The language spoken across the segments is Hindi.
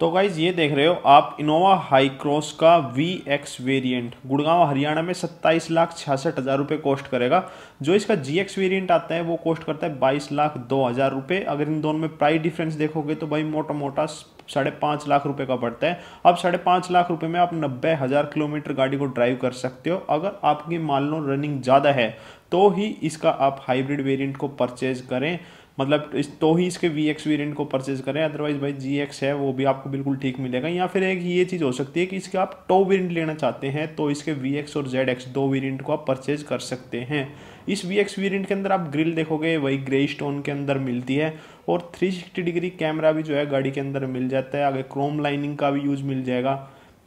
तो गाइज़ ये देख रहे हो आप इनोवा हाई क्रॉस का V X variant Gurgaon Haryana में सत्ताईस लाख छियासठ हज़ार रुपये कॉस्ट करेगा जो इसका जी एक्स वेरियंट आता है वो कॉस्ट करता है बाईस लाख दो हज़ार रुपये अगर इन दोनों में प्राइस डिफरेंस देखोगे तो भाई मोटा मोटा साढ़े पाँच लाख रुपए का पड़ता है अब साढ़े पाँच लाख रुपए में आप नब्बे हज़ार किलोमीटर गाड़ी को ड्राइव कर सकते हो अगर आपकी मान लो रनिंग ज़्यादा है तो ही इसका आप हाइब्रिड वेरिएंट को परचेज करें मतलब इस तो ही इसके वी एक्स वेरियंट को परचेज करें अदरवाइज भाई जी एक्स है वो भी आपको बिल्कुल ठीक मिलेगा या फिर एक ये चीज़ हो सकती है कि इसके आप टो वेरियंट लेना चाहते हैं तो इसके वी एक्स और जेड एक्स दो वेरियंट को आप परचेज कर सकते हैं इस वी एक्स वेरियंट के अंदर आप ग्रिल देखोगे वही ग्रे स्टोन के अंदर मिलती है और थ्री डिग्री कैमरा भी जो है गाड़ी के अंदर मिल जाता है आगे क्रोम लाइनिंग का भी यूज़ मिल जाएगा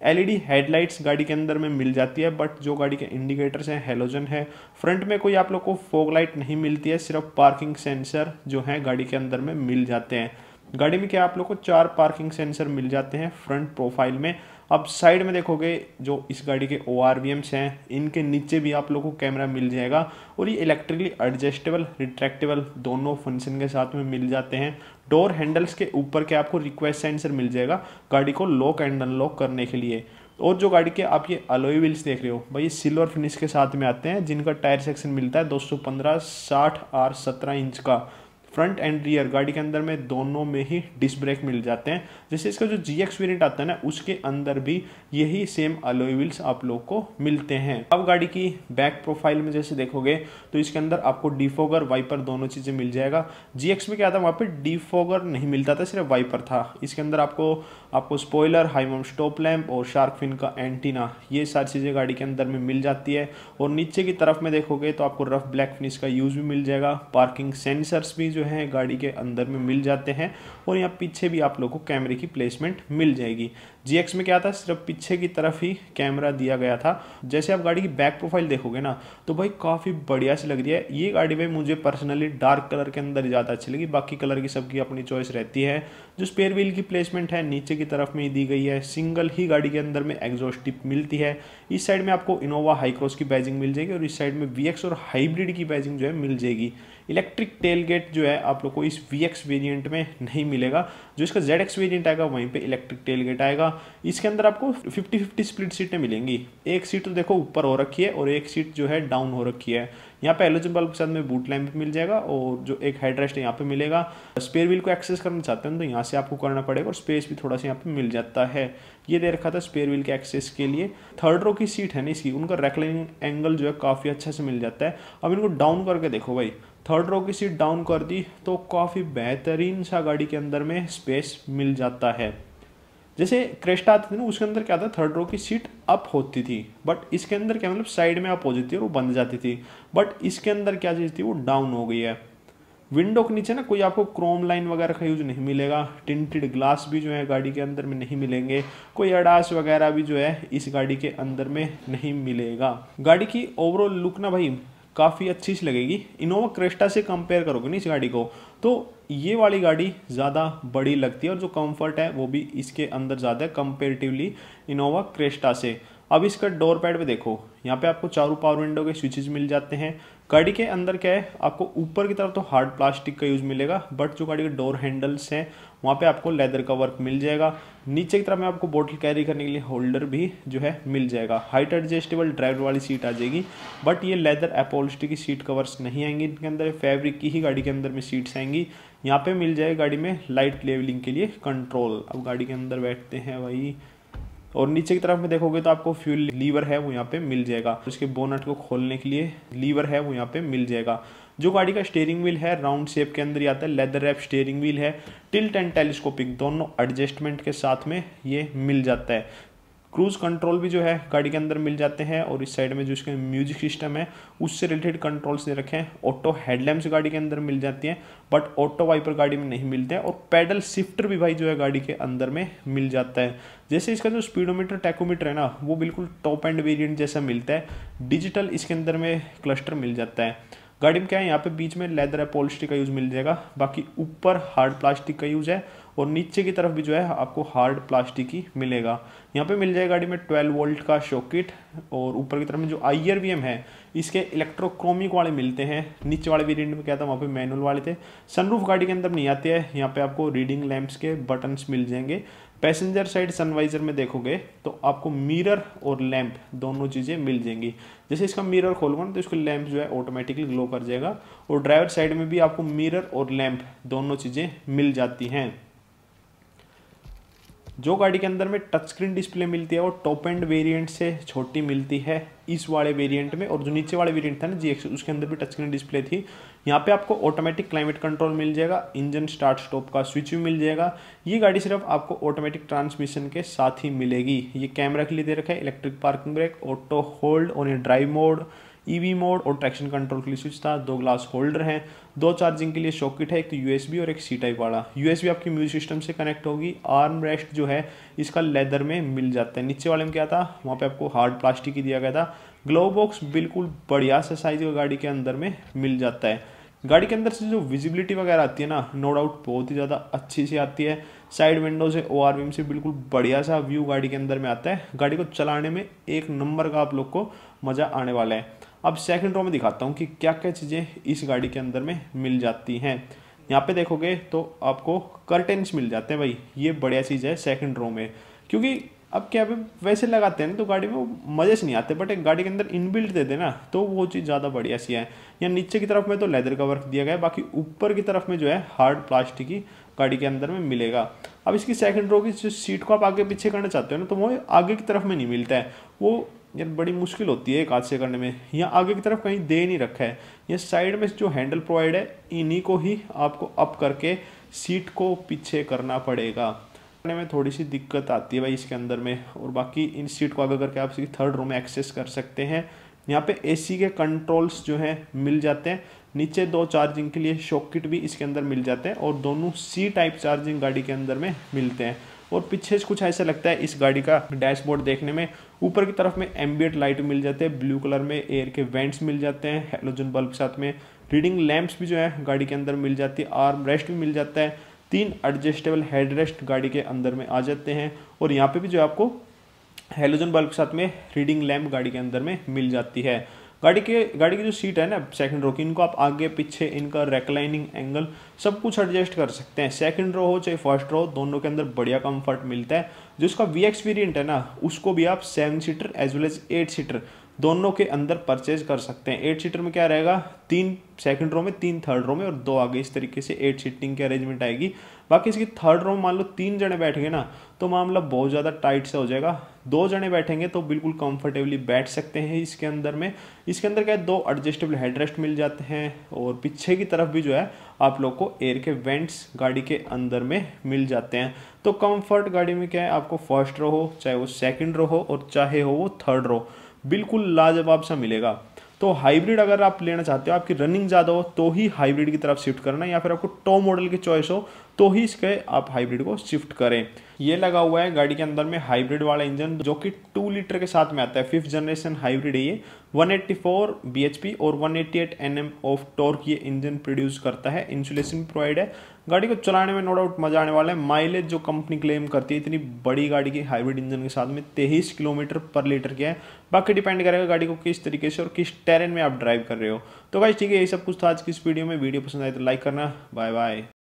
एलईडी हेडलाइट्स गाड़ी के अंदर में मिल जाती है बट जो गाड़ी के इंडिकेटर्स हैं हेलोजन है फ्रंट में कोई आप लोग को फोग लाइट नहीं मिलती है सिर्फ पार्किंग सेंसर जो है गाड़ी के अंदर में मिल जाते हैं गाड़ी में क्या आप लोग को चार पार्किंग सेंसर मिल जाते हैं फ्रंट प्रोफाइल में अब साइड में देखोगे जो इस गाड़ी के ओ आर हैं इनके नीचे भी आप लोगों को कैमरा मिल जाएगा और ये इलेक्ट्रिकली एडजस्टेबल रिट्रैक्टेबल दोनों फंक्शन के साथ में मिल जाते हैं डोर हैंडल्स के ऊपर के आपको रिक्वेस्ट सेंसर मिल जाएगा गाड़ी को लॉक एंड अनलॉक करने के लिए और जो गाड़ी के आप ये अलोई व्हील्स देख रहे हो भाई ये सिल्वर फिनिश के साथ में आते हैं जिनका टायर सेक्शन मिलता है पंद्रह साठ आर सत्रह इंच का फ्रंट एंड रियर गाड़ी के अंदर में दोनों में ही डिस्क ब्रेक मिल जाते हैं जैसे इसका जो जी एक्स वेरियंट आता है ना उसके अंदर भी यही सेम अलोई व्हील्स आप लोग को मिलते हैं अब गाड़ी की बैक प्रोफाइल में जैसे देखोगे तो इसके अंदर आपको डिफोगर वाइपर दोनों चीज़ें मिल जाएगा जी में क्या था वहाँ पर डिफोगर नहीं मिलता था सिर्फ वाइपर था इसके अंदर आपको आपको स्पॉयलर हाईमम स्टॉप लैम्प और शार्क फिन का एंटीना ये सारी चीज़ें गाड़ी के अंदर में मिल जाती है और नीचे की तरफ में देखोगे तो आपको रफ ब्लैक फिनिश का यूज़ भी मिल जाएगा पार्किंग सेंसर्स भी जो जो है गाड़ी के अंदर में मिल जाते हैं और यहाँ पीछे भी आप लोगों को कैमरे की प्लेसमेंट मिल जाएगी जी में क्या था सिर्फ पीछे की तरफ ही कैमरा दिया गया था जैसे आप गाड़ी की बैक प्रोफाइल देखोगे ना तो भाई काफ़ी बढ़िया सी लग रही है ये गाड़ी भाई मुझे पर्सनली डार्क कलर के अंदर ज़्यादा अच्छी लगी बाकी कलर की सबकी अपनी चॉइस रहती है जो स्पेयर व्हील की प्लेसमेंट है नीचे की तरफ में दी गई है सिंगल ही गाड़ी के अंदर में एग्जॉस्ट टिप मिलती है इस साइड में आपको इनोवा हाईक्रॉस की बैजिंग मिल जाएगी और इस साइड में वी और हाइब्रिड की बैजिंग जो है मिल जाएगी इलेक्ट्रिक टेल गेट जो है आप लोग को इस वी एक्स वेरियंट में नहीं मिलेगा जो इसका जेड एक्स वेरियंट आएगा वहीं पे इलेक्ट्रिक टेल गेट आएगा इसके अंदर आपको फिफ्टी फिफ्टी स्प्लिट सीटें मिलेंगी एक सीट तो देखो ऊपर हो रखी है और एक सीट जो है डाउन हो रखी है यहाँ पे एलोजन बल्ब के साथ में बूट लैम्प मिल जाएगा और जो एक हेडरेस्ट है यहाँ पे मिलेगा स्पेयर व्हील को एक्सेस करना चाहते हैं तो यहाँ से आपको करना पड़ेगा और स्पेस भी थोड़ा सा यहाँ पे मिल जाता है ये दे रखा था स्पेयर व्हील के एक्सेस के लिए थर्ड रो की सीट है ना इसकी उनका रेकलिंग एंगल जो है काफ़ी अच्छा से मिल जाता है अब इनको डाउन करके देखो भाई थर्ड रो की सीट डाउन कर दी तो काफ़ी बेहतरीन सा गाड़ी के अंदर में स्पेस मिल जाता है जैसे क्रेस्टा आते थे ना उसके अंदर क्या था थर्ड रो की सीट अप होती थी बट इसके अंदर क्या मतलब साइड में अप हो जाती है और वो बंद जाती थी बट इसके अंदर क्या चीज़ थी वो डाउन हो गई है विंडो के नीचे ना कोई आपको क्रोम लाइन वगैरह का यूज नहीं मिलेगा टिंटेड ग्लास भी जो है गाड़ी के अंदर में नहीं मिलेंगे कोई अडास वगैरह भी जो है इस गाड़ी के अंदर में नहीं मिलेगा गाड़ी की ओवरऑल लुक ना भाई काफ़ी अच्छी सी लगेगी इनोवा क्रेस्टा से कंपेयर करोगे ना इस गाड़ी को तो ये वाली गाड़ी ज़्यादा बड़ी लगती है और जो कंफर्ट है वो भी इसके अंदर ज़्यादा है कंपेरेटिवली इनोवा क्रेस्टा से अब इसका डोर पैड पे देखो यहाँ पे आपको चारों पावर विंडो के स्विचेस मिल जाते हैं गाड़ी के अंदर क्या है आपको ऊपर की तरफ तो हार्ड प्लास्टिक का यूज़ मिलेगा बट जो गाड़ी के डोर हैंडल्स हैं वहाँ पे आपको लेदर का वर्क मिल जाएगा नीचे की तरफ में आपको बोतल कैरी करने के लिए होल्डर भी जो है मिल जाएगा हाइट एडजस्टेबल ड्राइवर वाली सीट आ जाएगी बट ये लेदर एपोलिस्टिक की सीट कवर्स नहीं आएंगी इनके अंदर फेब्रिक की ही गाड़ी के अंदर में सीट्स आएंगी यहाँ पे मिल जाएगी गाड़ी में लाइट लेवलिंग के लिए कंट्रोल अब गाड़ी के अंदर बैठते हैं वही और नीचे की तरफ में देखोगे तो आपको फ्यूल लीवर है वो यहाँ पे मिल जाएगा उसके बोनट को खोलने के लिए लीवर है वो यहाँ पे मिल जाएगा जो गाड़ी का स्टेयरिंग व्हील है राउंड शेप के अंदर ही आता है लेदर रैप स्टेयरिंग व्हील है टिल्ट एंड टेलीस्कोपिक दोनों एडजस्टमेंट के साथ में ये मिल जाता है क्रूज कंट्रोल भी जो है गाड़ी के अंदर मिल जाते हैं और इस साइड में जो इसके म्यूजिक सिस्टम है उससे रिलेटेड कंट्रोल्स दे रखे हैं ऑटो हेडलैम्प्स गाड़ी के अंदर मिल जाती हैं बट ऑटो वाइपर गाड़ी में नहीं मिलते हैं और पैडल शिफ्टर भी भाई जो है गाड़ी के अंदर में मिल जाता है जैसे इसका जो स्पीडोमीटर टैकोमीटर है ना वो बिल्कुल टॉप एंड वेरियंट जैसा मिलता है डिजिटल इसके अंदर में क्लस्टर मिल जाता है गाड़ी में क्या है यहाँ पे बीच में लेदर है पॉलिस्टिक का यूज़ मिल जाएगा बाकी ऊपर हार्ड प्लास्टिक का यूज़ है और नीचे की तरफ भी जो है आपको हार्ड प्लास्टिक ही मिलेगा यहाँ पे मिल जाएगा गाड़ी में ट्वेल्व वोल्ट का शॉकिट और ऊपर की तरफ में जो आई एम है इसके इलेक्ट्रोक्रोमिक वाले मिलते हैं नीचे वाले वेरियंट में क्या था वहाँ पे मैनुअल वाले थे सनरूफ गाड़ी के अंदर नहीं आते हैं यहाँ पे आपको रीडिंग लैम्प्स के बटन्स मिल जाएंगे पैसेंजर साइड सनवाइजर में देखोगे तो आपको मिरर और लैंप दोनों चीज़ें मिल जाएंगी जैसे इसका मिरर खोलूंगा ना तो इसको लैंप जो है ऑटोमेटिकली ग्लो कर जाएगा और ड्राइवर साइड में भी आपको मिरर और लैंप दोनों चीज़ें मिल जाती हैं जो गाड़ी के अंदर में टच स्क्रीन डिस्प्ले मिलती है वो टॉप एंड वेरिएंट से छोटी मिलती है इस वाले वेरिएंट में और जो नीचे वाले वेरिएंट था ना जी उसके अंदर भी टच स्क्रीन डिस्प्ले थी यहाँ पे आपको ऑटोमेटिक क्लाइमेट कंट्रोल मिल जाएगा इंजन स्टार्ट स्टॉप का स्विच भी मिल जाएगा ये गाड़ी सिर्फ आपको ऑटोमेटिक ट्रांसमिशन के साथ ही मिलेगी ये कैमरा के लिए दे रखा है electric parking brake auto hold और ये drive mode EV e mode और ट्रैक्शन कंट्रोल के लिए स्विच था दो ग्लास होल्डर हैं दो चार्जिंग के लिए शॉकेट है एक तो यूएसबी और एक सी टाइप वाला यूएसबी आपकी म्यूजिक सिस्टम से कनेक्ट होगी आर्म रेस्ट जो है इसका लेदर में मिल जाता है नीचे वाले में क्या था वहाँ पे आपको हार्ड प्लास्टिक ही दिया गया था ग्लोव बॉक्स बिल्कुल बढ़िया से साइज का गाड़ी के अंदर में मिल जाता है गाड़ी के अंदर से जो विजिबिलिटी वगैरह आती है ना नो डाउट बहुत ही ज़्यादा अच्छी सी आती है साइड विंडो से ओ आर से बिल्कुल बढ़िया सा व्यू गाड़ी के अंदर में आता है गाड़ी को चलाने में एक नंबर का आप लोग को मज़ा आने वाला है अब सेकंड रो में दिखाता हूँ कि क्या क्या चीज़ें इस गाड़ी के अंदर में मिल जाती हैं यहाँ पे देखोगे तो आपको कर्टेंस मिल जाते हैं भाई ये बढ़िया चीज़ है सेकंड रो में क्योंकि अब क्या वैसे लगाते हैं ना तो गाड़ी में मज़े से नहीं आते बट एक गाड़ी के अंदर इनबिल्ट दे ना तो वो चीज़ ज़्यादा बढ़िया सी है या नीचे की तरफ में तो लेदर का वर्क दिया गया है बाकी ऊपर की तरफ में जो है हार्ड प्लास्टिक ही गाड़ी के अंदर में मिलेगा अब इसकी सेकंड रो की जो सीट को आप आगे पीछे करना चाहते हो ना तो वो आगे की तरफ में नहीं मिलता है वो यार बड़ी मुश्किल होती है एक हाथ से करने में यहाँ आगे की तरफ कहीं दे नहीं रखा है ये साइड में जो हैंडल प्रोवाइड है इन्हीं को ही आपको अप करके सीट को पीछे करना पड़ेगा करने में थोड़ी सी दिक्कत आती है भाई इसके अंदर में और बाकी इन सीट को आगे करके आप इसकी थर्ड रूम में एक्सेस कर सकते हैं यहाँ पे एसी के कंट्रोल्स जो हैं मिल जाते हैं नीचे दो चार्जिंग के लिए शॉकिट भी इसके अंदर मिल जाते हैं और दोनों सी टाइप चार्जिंग गाड़ी के अंदर में मिलते हैं और पीछे से कुछ ऐसा लगता है इस गाड़ी का डैशबोर्ड देखने में ऊपर की तरफ में एम्बियट लाइट मिल जाते हैं ब्लू कलर में एयर के वेंट्स मिल जाते हैं हेलोजन बल्ब के साथ में रीडिंग लैंप्स भी जो है गाड़ी के अंदर मिल जाती है आर्म रेस्ट भी मिल जाता है तीन एडजस्टेबल हेड रेस्ट गाड़ी के अंदर में आ जाते हैं और यहाँ पे भी जो आपको हेलोजन बल्ब के साथ में रीडिंग लैम्प गाड़ी के अंदर में मिल जाती है गाड़ी के गाड़ी की जो सीट है ना सेकंड रो की इनको आप आगे पीछे इनका रेकलाइनिंग एंगल सब कुछ एडजस्ट कर सकते हैं सेकंड रो हो चाहे फर्स्ट रो दोनों के अंदर बढ़िया कंफर्ट मिलता है जो इसका वी एक्सपीरियंट है ना उसको भी आप seven seater as well as eight seater दोनों के अंदर परचेज कर सकते हैं एट सीटर में क्या रहेगा तीन सेकंड रो में तीन थर्ड रो में और दो आगे इस तरीके से एट सीटिंग की अरेंजमेंट आएगी बाकी इसकी थर्ड रो में मान लो तीन जने बैठेंगे ना तो मामला बहुत ज़्यादा टाइट सा हो जाएगा दो जने बैठेंगे तो बिल्कुल कंफर्टेबली बैठ सकते हैं इसके अंदर में इसके अंदर क्या है दो एडजस्टेबल हेडरेस्ट मिल जाते हैं और पीछे की तरफ भी जो है आप लोग को एयर के वेंट्स गाड़ी के अंदर में मिल जाते हैं तो कम्फर्ट गाड़ी में क्या है आपको फर्स्ट रो हो चाहे वो सेकेंड रो हो और चाहे हो वो थर्ड रो बिल्कुल लाजवाब सा मिलेगा तो हाइब्रिड अगर आप लेना चाहते हो आपकी रनिंग ज़्यादा हो तो ही हाइब्रिड की तरफ शिफ्ट करना या फिर आपको टॉप मॉडल की चॉइस हो तो ही इसके आप हाइब्रिड को शिफ्ट करें ये लगा हुआ है गाड़ी के अंदर में हाइब्रिड वाला इंजन जो कि टू लीटर के साथ में आता है फिफ्थ जनरेशन हाइब्रिड है ये 184 bhp और 188 nm ऑफ टॉर्क ये इंजन प्रोड्यूस करता है इंसुलेशन प्रोवाइड है गाड़ी को चलाने में नो डाउट मजा आने वाला है माइलेज जो कंपनी क्लेम करती है इतनी बड़ी गाड़ी की हाइब्रिड इंजन के साथ में तेईस किलोमीटर पर लीटर के है बाकी डिपेंड करेगा गाड़ी को किस तरीके से और किस टेरेन में आप ड्राइव कर रहे हो तो भाई ठीक है ये सब कुछ था आज की इस वीडियो में वीडियो पसंद आए तो लाइक करना बाय बाय